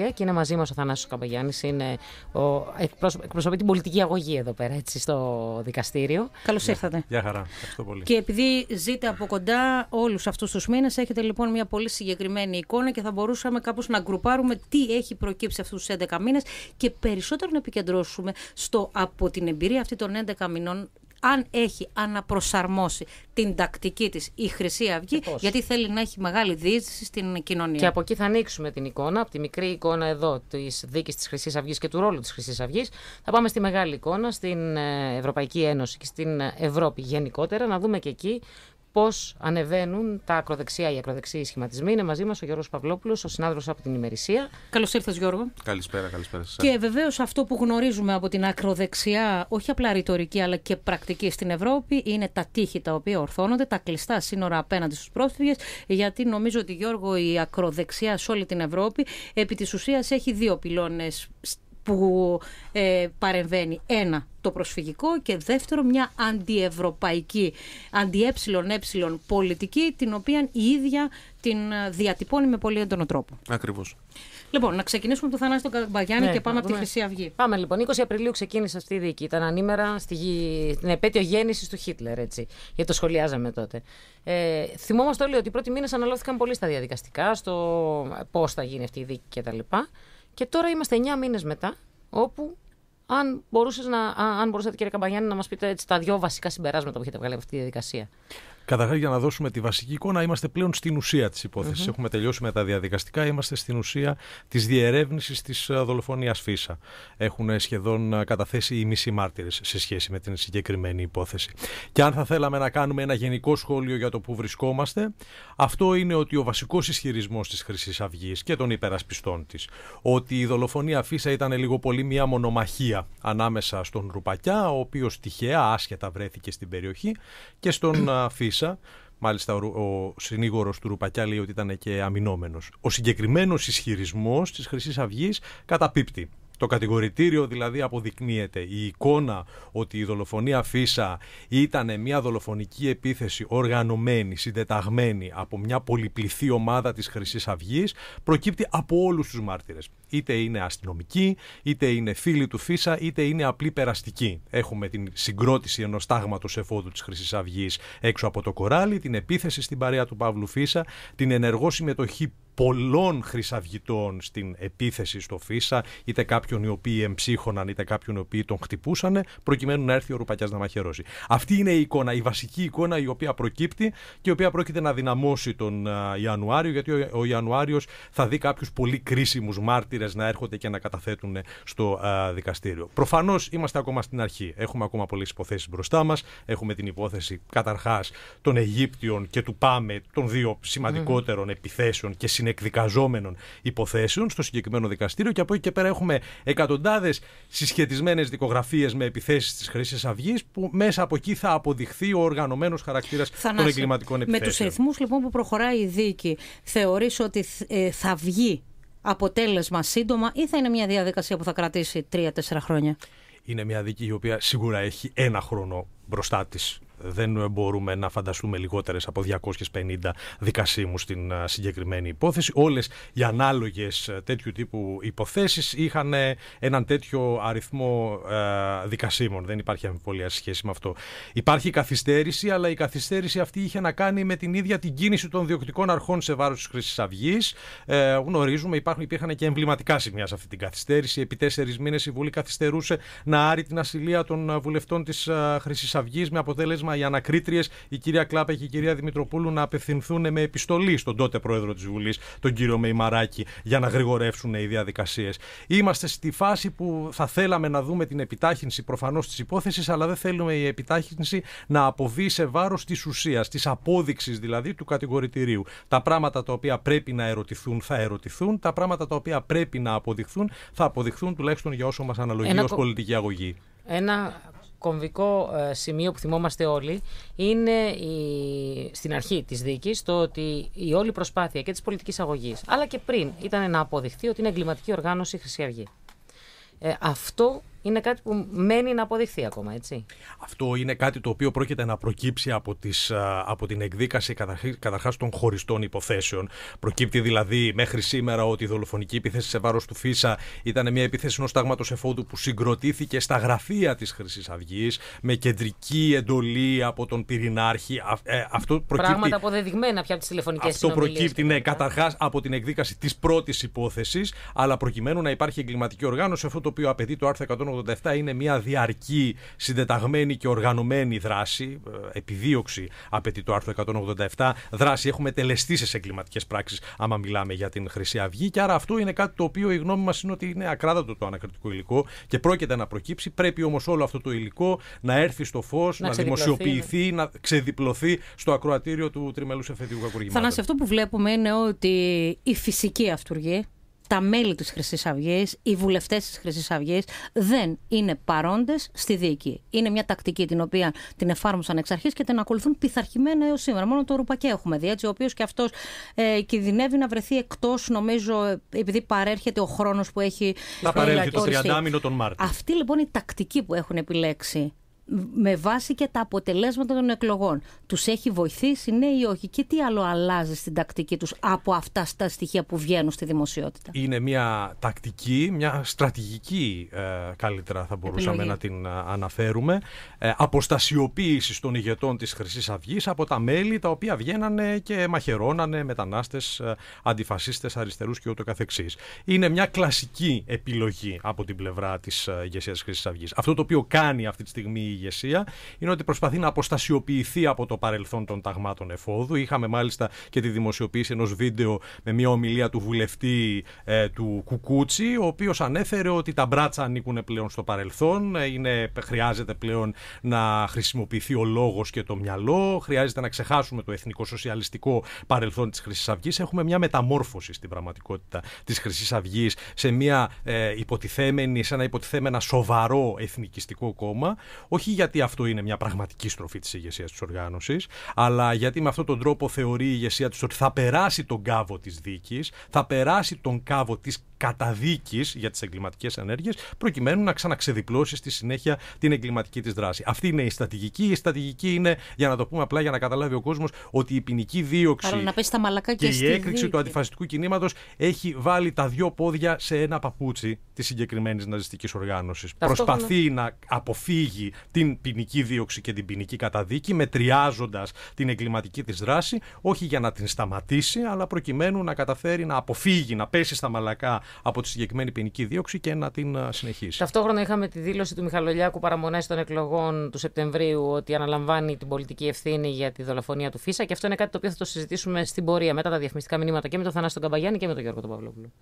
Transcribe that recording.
και είναι μαζί μας ο Θανάσης Καμπαγιάννη. είναι ο, εκπροσωπεί την πολιτική αγωγή εδώ πέρα, έτσι, στο δικαστήριο. Καλώς ναι. ήρθατε. Γεια χαρά. Ευχαριστώ πολύ. Και επειδή ζείτε από κοντά όλους αυτούς τους μήνες, έχετε λοιπόν μια πολύ συγκεκριμένη εικόνα και θα μπορούσαμε κάπως να γκρουπάρουμε τι έχει προκύψει αυτούς τους 11 μήνες και περισσότερο να επικεντρώσουμε στο από την εμπειρία αυτή των 11 μηνών αν έχει αναπροσαρμόσει την τακτική της η Χρυσή Αυγή, γιατί θέλει να έχει μεγάλη διείσδυση στην κοινωνία. Και από εκεί θα ανοίξουμε την εικόνα, από τη μικρή εικόνα εδώ της δίκης της Χρυσής Αυγής και του ρόλου της Χρυσής Αυγής. Θα πάμε στη μεγάλη εικόνα, στην ε, Ευρωπαϊκή Ένωση και στην ε, Ευρώπη γενικότερα, να δούμε και εκεί πώς ανεβαίνουν τα ακροδεξιά, οι ακροδεξιοί σχηματισμοί. Είναι μαζί μας ο Γιώργος Παυλόπουλος, ο συνάδελφος από την ημερησία. Καλώς ήρθες, Γιώργο. Καλησπέρα, καλησπέρα σας. Και βεβαίως αυτό που γνωρίζουμε από την ακροδεξιά, όχι απλά ρητορική αλλά και πρακτική στην Ευρώπη, είναι τα τείχη τα οποία ορθώνονται, τα κλειστά σύνορα απέναντι στους πρόσφυγες. Γιατί νομίζω ότι, Γιώργο, η ακροδεξιά σε όλη την Ευρώπη επί της ουσίας έχει δύο πυλώνες που ε, παρεμβαίνει. Ένα, το προσφυγικό και δεύτερο μια αντιευρωπαϊκή, έψιλον πολιτική την οποία η ίδια την ε, διατυπώνει με πολύ έντονο τρόπο. Ακριβώς. Λοιπόν, να ξεκινήσουμε από το Θανάση τον Καμπαγιάννη ναι, και πάμε από τη Χρυσή Αυγή. Πάμε λοιπόν. 20 Απριλίου ξεκίνησε αυτή η δίκη. Ήταν ανήμερα στη επέτειο γέννησης του Χίτλερ, έτσι. Γιατί το σχολιάζαμε τότε. Ε, θυμόμαστε όλοι ότι οι πρώτοι μήνες αναλώθηκαν πολύ στα διαδικαστικά, στο πώς θα γίνει αυτή η δίκη κτλ. Και τώρα είμαστε 9 μήνες μετά, όπου αν μπορούσατε, να, αν κύριε Καμπαγιάννη, να μας πείτε έτσι, τα δυο βασικά συμπεράσματα που έχετε βγάλει από αυτή τη διαδικασία. Καταρχάς, για να δώσουμε τη βασική εικόνα, είμαστε πλέον στην ουσία της υποθεση Έχουμε τελειώσει με τα διαδικαστικά, είμαστε στην ουσία της διερεύνησης της ε, δολοφονίας Φίσα. Έχουν ε, σχεδόν ε, καταθέσει οι μισοί μάρτυρες σε σχέση με την συγκεκριμένη υπόθεση. Και αν θα θέλαμε να κάνουμε ένα γενικό σχόλιο για το που βρισκόμαστε, αυτό είναι ότι ο βασικός ισχυρισμός της Χρυσής Αυγής και των υπερασπιστών της, ότι η δολοφονία Φίσα ήταν λίγο πολύ μια μονομαχία ανάμεσα στον Ρουπακιά, ο οποίος τυχαία, άσχετα βρέθηκε στην περιοχή, και στον Φίσα. Μάλιστα, ο, ο συνήγορος του Ρουπακιά λέει ότι ήταν και αμυνόμενος. Ο συγκεκριμένος ισχυρισμός της Χρυσής Αυγής καταπίπτει. Το κατηγορητήριο δηλαδή αποδεικνύεται η εικόνα ότι η δολοφονία Φίσα ήταν μια δολοφονική επίθεση οργανωμένη, συντεταγμένη από μια πολυπληθή ομάδα της χρυσής αυγής, προκύπτει από όλους τους μάρτυρες. Είτε είναι αστυνομικοί, είτε είναι φίλοι του Φίσα, είτε είναι απλή περαστική. Έχουμε την συγκρότηση ενός τάγματος εφόδου της Χρυσής Αυγής έξω από το κοράλι, την επίθεση στην παρέα του Παύλου Φίσα, την ενεργό συμμετοχή πολλών χρυσαυγητών στην επίθεση στο ΦΙΣΑ, είτε κάποιον οι οποίοι εμψύχωναν, είτε κάποιον οι οποίοι τον χτυπούσαν, προκειμένου να έρθει ο Ρουπακιάς να μαχαιρώσει. Αυτή είναι η εικόνα, η βασική εικόνα η οποία προκύπτει και η οποία πρόκειται να δυναμώσει τον Ιανουάριο, γιατί ο Ιανουάριος θα δει κάποιους πολύ κρίσιμους μάρτυρες να έρχονται και να καταθέτουν στο δικαστήριο. Προφανώς είμαστε ακόμα στην αρχή. Έχουμε ακόμα πολλές υποθέσεις μπροστά μας. Έχουμε την υπόθεση καταρχάς των Αιγύπτιων και του Πάμε, των δύο σημαντικότερων επιθέσεων και εκδικαζόμενων υποθέσεων στο συγκεκριμένο δικαστήριο και από εκεί και πέρα έχουμε εκατοντάδες συσχετισμένες δικογραφίες με επιθέσεις της Χρυσής Αυγής που μέσα από εκεί θα αποδειχθεί ο οργανωμένος χαρακτήρας των εγκληματικών επιθέσεων. Με τους αριθμού λοιπόν που προχωράει η δίκη, θεωρείς ότι ε, θα βγει αποτέλεσμα σύντομα ή θα είναι μια διαδικασία που θα κρατήσει τρία-τέσσερα χρόνια. Είναι μια δίκη η οποία σίγουρα έχει ένα χρόνο μπροστά της δεν μπορούμε να φανταστούμε λιγότερες από 250 δικασίμους στην ε, συγκεκριμένη υπόθεση. Όλες οι ανάλογες ε, τέτοιου τύπου υποθέσεις είχαν ε, έναν τέτοιο αριθμό δικασίμων. Δεν υπάρχει αμφιβολία σε σχέση με αυτό. Υπάρχει καθυστέρηση, αλλά η καθυστέρηση αυτή είχε να κάνει με την ίδια την κίνηση των διοκτικών αρχών σε βάρος της Χρυσή αυγή. γνωρίζουμε, υπάρχουν, υπήρχαν και εμβληματικά σημεία σε αυτή την καθυστέρηση. Επί τέσσερις μήνες η Βουλή καθυστερούσε να άρει την ασυλία των βουλευτών της Χρυσή αυγής με αποτέλεσμα αποτέλεσμα οι ανακρίτριες, η κυρία Κλάπα και η κυρία Δημητροπούλου, να απευθυνθούν με επιστολή στον τότε πρόεδρο της Βουλής, τον κύριο Μεϊμαράκη, για να γρηγορεύσουν οι διαδικασίες. Είμαστε στη φάση που θα θέλαμε να δούμε την επιτάχυνση προφανώς της υπόθεσης, αλλά δεν θέλουμε η επιτάχυνση να αποβεί σε βάρος της ουσίας, της απόδειξης δηλαδή του κατηγορητηρίου. Τα πράγματα τα οποία πρέπει να ερωτηθούν θα ερωτηθούν, τα πράγματα τα οποία πρέπει να αποδειχθούν θα αποδειχθούν τουλάχιστον για όσο μας αναλογεί ω πολιτική αγωγή. Ένα κομβικό ε, σημείο που θυμόμαστε όλοι είναι η, στην αρχή της δίκης το ότι η όλη προσπάθεια και της πολιτικής αγωγής αλλά και πριν ήταν να αποδειχθεί ότι είναι εγκληματική οργάνωση Χρυσή Αυγή. Ε, αυτό είναι κάτι που μένει να αποδειχθεί ακόμα, έτσι. Αυτό είναι κάτι το οποίο πρόκειται να προκύψει από, τις, από την εκδίκαση καταρχάς των χωριστών υποθέσεων. Προκύπτει δηλαδή μέχρι σήμερα ότι η δολοφονική επίθεση σε βάρος του Φίσα ήταν μια επίθεση ενός τάγματο εφόδου που συγκροτήθηκε στα γραφεία της Χρυσής Αυγής με κεντρική εντολή από τον πυρηνάρχη. Ε, αυτό προκύπτει... Πράγματα αποδεδειγμένα πια από τις τηλεφωνικές Αυτό προκύπτει, ναι, καταρχάς από την εκδίκαση της πρώτης υπόθεσης, αλλά προκειμένου να υπάρχει εγκληματική οργάνωση, αυτό το οποίο απαιτεί το άρθρο είναι μια διαρκή, συντεταγμένη και οργανωμένη δράση, ε, επιδίωξη απαιτεί το άρθρο 187, δράση έχουμε τελεστεί σε εγκληματικές πράξεις, άμα μιλάμε για την Χρυσή Αυγή. Και άρα αυτό είναι κάτι το οποίο η γνώμη μας είναι ότι είναι ακράδαντο το ανακριτικό υλικό και πρόκειται να προκύψει. Πρέπει όμως όλο αυτό το υλικό να έρθει στο φως, να, δημοσιοποιηθεί, ναι. να ξεδιπλωθεί στο ακροατήριο του τριμελούς εφεδίου Κακουργημάτων. σε αυτό που βλέπουμε είναι ότι η φυσική αυτούργη τα μέλη της Χρυσής Αυγής, οι βουλευτές της Χρυσής Αυγής δεν είναι παρόντες στη δίκη. Είναι μια τακτική την οποία την εφάρμοσαν εξ αρχής και την ακολουθούν πειθαρχημένα έως σήμερα. Μόνο το Ρουπακέ έχουμε δει, ο οποίος και αυτός ε, κινδυνεύει να βρεθεί εκτός, νομίζω, επειδή παρέρχεται ο χρόνος που έχει... Να παρέλθει το 30 τον Μάρτιο. Αυτή λοιπόν η τακτική που έχουν επιλέξει με βάση και τα αποτελέσματα των εκλογών. Τους έχει βοηθήσει, ναι ή όχι, και τι άλλο αλλάζει στην τακτική τους από αυτά τα στοιχεία που βγαίνουν στη δημοσιότητα. Είναι μια τακτική, μια στρατηγική, ε, καλύτερα θα μπορούσαμε να την ε, αναφέρουμε, ε, αποστασιοποίησης των ηγετών της Χρυσής Αυγής από τα μέλη τα οποία βγαίνανε και μαχαιρώνανε μετανάστες, αντιφασίστες, αριστερούς και ούτω Είναι μια κλασική επιλογή από την πλευρά της ε, ηγεσίας της Χρυσής Αυγής. Αυτό το οποίο κάνει αυτή τη στιγμή ηγεσία είναι ότι προσπαθεί να αποστασιοποιηθεί από το παρελθόν των ταγμάτων εφόδου. Είχαμε μάλιστα και τη δημοσιοποίηση ενός βίντεο με μια ομιλία του βουλευτή ε, του Κουκούτσι, ο οποίος ανέφερε ότι τα μπράτσα ανήκουν πλέον στο παρελθόν, ε, είναι, χρειάζεται πλέον να χρησιμοποιηθεί ο λόγος και το μυαλό, χρειάζεται να ξεχάσουμε το εθνικό σοσιαλιστικό παρελθόν της Χρυσής Αυγής. Έχουμε μια μεταμόρφωση στην πραγματικότητα της Χρυσής Αυγής σε μια ε, υποτιθέμενη, σε ένα υποτιθέμενα σοβαρό εθνικιστικό κόμμα, όχι όχι γιατί αυτό είναι μια πραγματική στροφή της ηγεσίας της οργάνωσης, αλλά γιατί με αυτόν τον τρόπο θεωρεί η ηγεσία της ότι θα περάσει τον κάβο της δίκης, θα περάσει τον κάβο της καταδίκης για τις εγκληματικές ενέργειες, προκειμένου να ξαναξεδιπλώσεις στη συνέχεια την εγκληματική της δράση. Αυτή είναι η στατηγική. Η στατηγική είναι, για να το πούμε απλά, για να καταλάβει ο κόσμος ότι η ποινική δίωξη και, η έκρηξη του αντιφασιστικού κινήματος έχει βάλει τα δύο πόδια σε ένα παπούτσι της συγκεκριμένης ναζιστικής οργάνωσης. Προσπαθεί να αποφύγει την ποινική δίωξη και την ποινική καταδίκη, μετριάζοντας την εγκληματική της δράση, όχι για να την σταματήσει, αλλά προκειμένου να καταφέρει να αποφύγει, να πέσει στα μαλακά από τη συγκεκριμένη ποινική δίωξη και να την συνεχίσει. Ταυτόχρονα είχαμε τη δήλωση του Μιχαλολιάκου παραμονές των εκλογών του Σεπτεμβρίου ότι αναλαμβάνει την πολιτική ευθύνη για τη δολοφονία του Φίσα και αυτό είναι κάτι το οποίο θα το συζητήσουμε στην πορεία μετά τα διαφημιστικά μηνύματα και με τον Θανάση Καμπαγιάννη και με τον Γιώργο τον Παυλόπουλο.